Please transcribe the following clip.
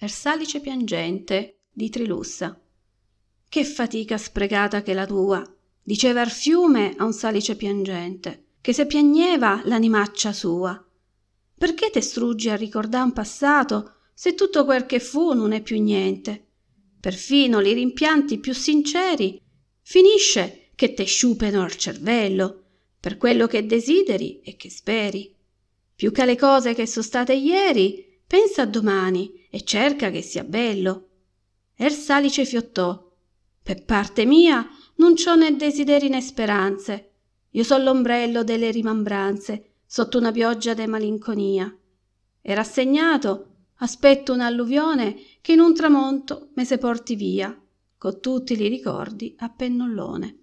er salice piangente di Trilussa. Che fatica sprecata che la tua! Diceva il fiume a un salice piangente, che se piagneva l'animaccia sua. Perché te struggi a ricordare un passato, se tutto quel che fu non è più niente? Perfino li rimpianti più sinceri finisce che te sciupeno il cervello per quello che desideri e che speri. Più che alle cose che sono state ieri, pensa a domani e cerca che sia bello. Er salice fiottò. Per parte mia non c'ho né desideri né speranze. Io so l'ombrello delle rimembranze sotto una pioggia de malinconia. E rassegnato aspetto un'alluvione che in un tramonto me se porti via, con tutti li ricordi a pennollone.